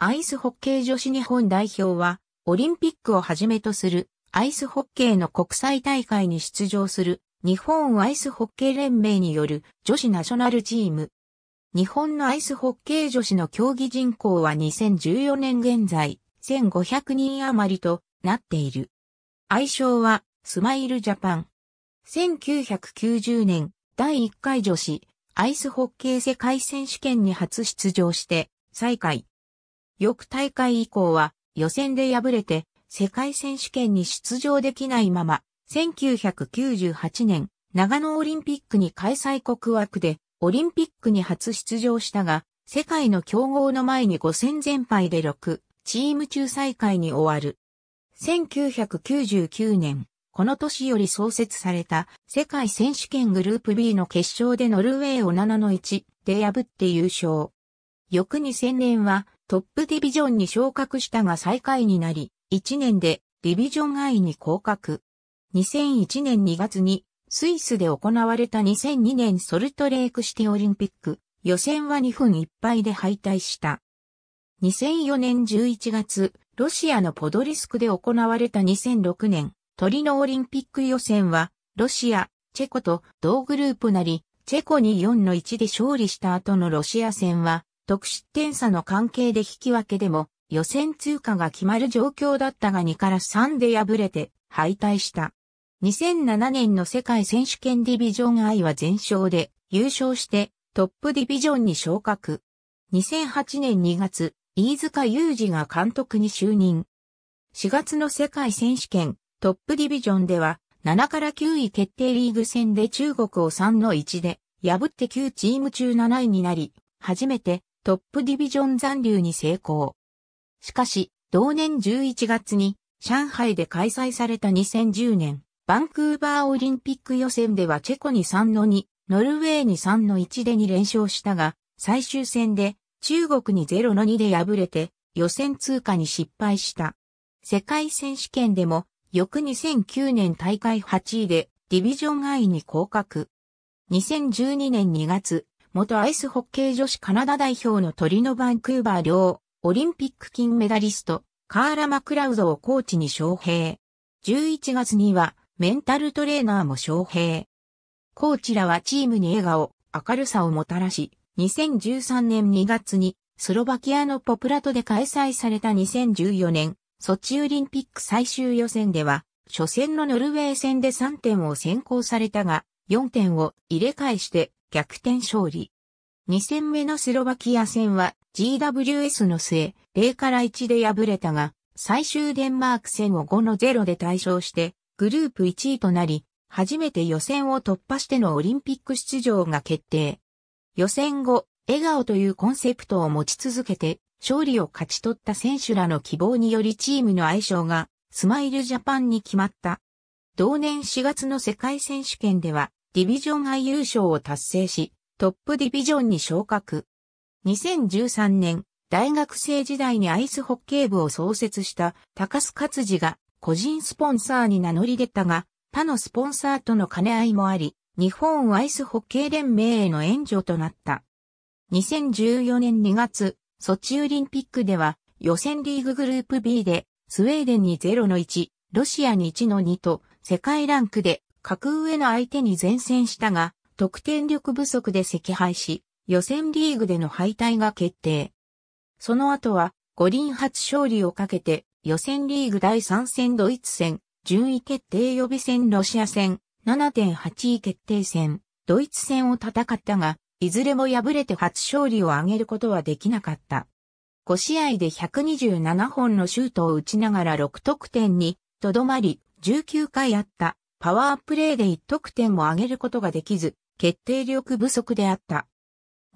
アイスホッケー女子日本代表は、オリンピックをはじめとするアイスホッケーの国際大会に出場する日本アイスホッケー連盟による女子ナショナルチーム。日本のアイスホッケー女子の競技人口は2014年現在1500人余りとなっている。愛称はスマイルジャパン。1990年第1回女子アイスホッケー世界選手権に初出場して、最下位、翌大会以降は予選で敗れて世界選手権に出場できないまま、1998年長野オリンピックに開催国枠でオリンピックに初出場したが、世界の競合の前に5戦全敗で6、チーム中最下位に終わる。1999年、この年より創設された世界選手権グループ B の決勝でノルウェーを7の1で破って優勝。翌2000年はトップディビジョンに昇格したが最下位になり、1年でディビジョン愛に降格。2001年2月にスイスで行われた2002年ソルトレークシティオリンピック予選は2分1敗で敗退した。2004年11月、ロシアのポドリスクで行われた2006年トリノオリンピック予選はロシア、チェコと同グループなり、チェコに4の1で勝利した後のロシア戦は得失点差の関係で引き分けでも予選通過が決まる状況だったが2から3で敗れて敗退した。2007年の世界選手権ディビジョン I は全勝で優勝してトップディビジョンに昇格。2008年2月、飯塚祐二が監督に就任。4月の世界選手権トップディビジョンでは7から9位決定リーグ戦で中国を3の1で破って9チーム中7位になり、初めてトップディビジョン残留に成功。しかし、同年11月に上海で開催された2010年、バンクーバーオリンピック予選ではチェコに3 2、ノルウェーに3 1で2連勝したが、最終戦で中国に0の2で敗れて予選通過に失敗した。世界選手権でも翌2009年大会8位でディビジョン I に降格。2012年2月、元アイスホッケー女子カナダ代表のトリノ・バンクーバー両、オリンピック金メダリスト、カーラ・マクラウドをコーチに招聘。11月には、メンタルトレーナーも招聘。コーチらはチームに笑顔、明るさをもたらし、2013年2月に、スロバキアのポプラトで開催された2014年、ソチオリンピック最終予選では、初戦のノルウェー戦で3点を先行されたが、4点を入れ替えして逆転勝利。2戦目のスロバキア戦は GWS の末0から1で敗れたが、最終デンマーク戦を5の0で対勝してグループ1位となり、初めて予選を突破してのオリンピック出場が決定。予選後、笑顔というコンセプトを持ち続けて、勝利を勝ち取った選手らの希望によりチームの愛称が、スマイルジャパンに決まった。同年4月の世界選手権では、ディビジョン杯優勝を達成し、トップディビジョンに昇格。2013年、大学生時代にアイスホッケー部を創設した高須勝治が個人スポンサーに名乗り出たが、他のスポンサーとの兼ね合いもあり、日本アイスホッケー連盟への援助となった。2014年2月、ソチオリンピックでは予選リーググループ B でスウェーデンに0の1、ロシアに1の2と世界ランクで格上の相手に善戦したが、得点力不足で惜敗し、予選リーグでの敗退が決定。その後は、五輪初勝利をかけて、予選リーグ第3戦ドイツ戦、順位決定予備戦ロシア戦、7.8位決定戦、ドイツ戦を戦ったが、いずれも敗れて初勝利を挙げることはできなかった。5試合で127本のシュートを打ちながら6得点に、とどまり、19回あったパワープレイで1得点も上げることができず、決定力不足であった。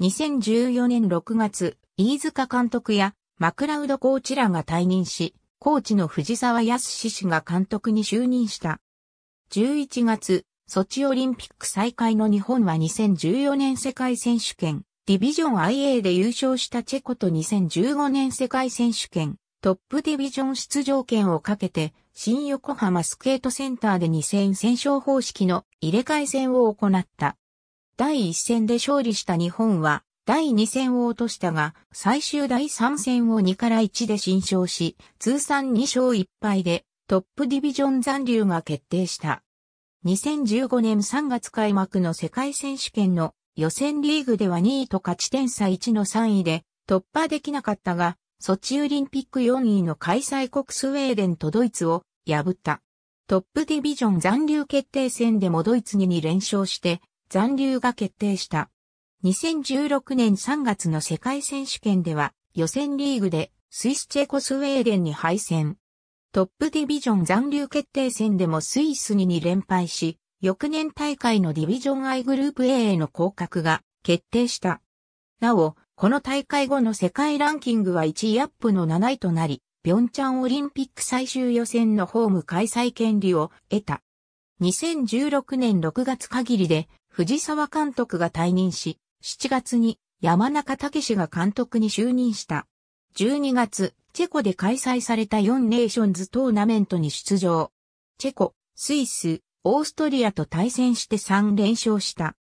2014年6月、飯塚監督やマクラウドコーチらが退任し、コーチの藤沢康氏が監督に就任した。11月、ソチオリンピック再開の日本は2014年世界選手権、ディビジョン IA で優勝したチェコと2015年世界選手権、トップディビジョン出場権をかけて、新横浜スケートセンターで2戦戦勝方式の入れ替え戦を行った。第1戦で勝利した日本は、第2戦を落としたが、最終第3戦を2から1で新勝し、通算2勝1敗で、トップディビジョン残留が決定した。2015年3月開幕の世界選手権の予選リーグでは2位と勝ち点差1の3位で突破できなかったが、ソチオリンピック4位の開催国スウェーデンとドイツを破った。トップディビジョン残留決定戦でもドイツに2連勝して残留が決定した。2016年3月の世界選手権では予選リーグでスイスチェコスウェーデンに敗戦。トップディビジョン残留決定戦でもスイスに2連敗し、翌年大会のディビジョン I グループ A への降格が決定した。なお、この大会後の世界ランキングは1位アップの7位となり、平昌オリンピック最終予選のホーム開催権利を得た。2016年6月限りで藤沢監督が退任し、7月に山中武が監督に就任した。12月、チェコで開催された4ネーションズトーナメントに出場。チェコ、スイス、オーストリアと対戦して3連勝した。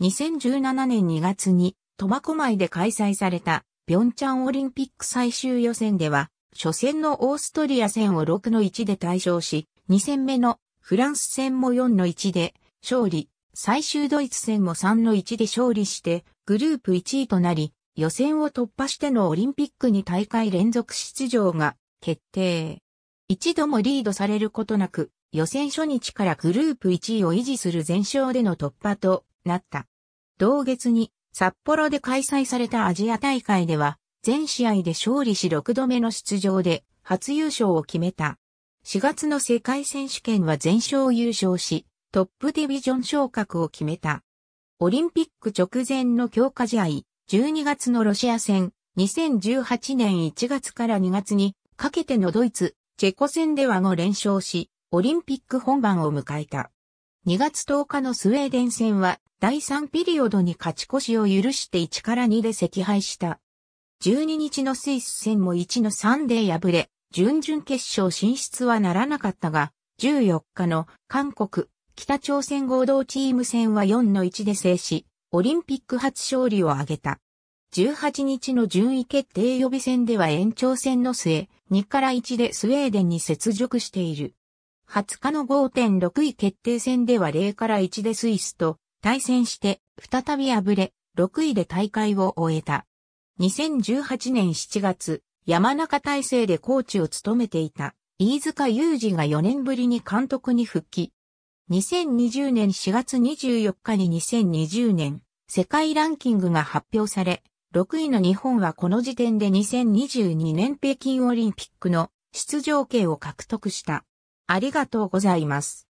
2017年2月に苫小牧で開催された、平ョンチャンオリンピック最終予選では、初戦のオーストリア戦を6の1で対象し、2戦目のフランス戦も4の1で勝利、最終ドイツ戦も3の1で勝利して、グループ1位となり、予選を突破してのオリンピックに大会連続出場が決定。一度もリードされることなく、予選初日からグループ1位を維持する全勝での突破となった。同月に札幌で開催されたアジア大会では、全試合で勝利し6度目の出場で初優勝を決めた。4月の世界選手権は全勝優勝し、トップディビジョン昇格を決めた。オリンピック直前の強化試合、12月のロシア戦、2018年1月から2月にかけてのドイツ、チェコ戦では5連勝し、オリンピック本番を迎えた。2月10日のスウェーデン戦は第3ピリオドに勝ち越しを許して1から2で惜敗した。12日のスイス戦も1の3で敗れ、準々決勝進出はならなかったが、14日の韓国、北朝鮮合同チーム戦は4の1で制し、オリンピック初勝利を挙げた。18日の順位決定予備戦では延長戦の末、2から1でスウェーデンに接続している。20日の5.6位決定戦では0から1でスイスと対戦して再び敗れ、6位で大会を終えた。2018年7月、山中体制でコーチを務めていた飯塚雄二が4年ぶりに監督に復帰。2020年4月24日に2020年世界ランキングが発表され、6位の日本はこの時点で2022年北京オリンピックの出場権を獲得した。ありがとうございます。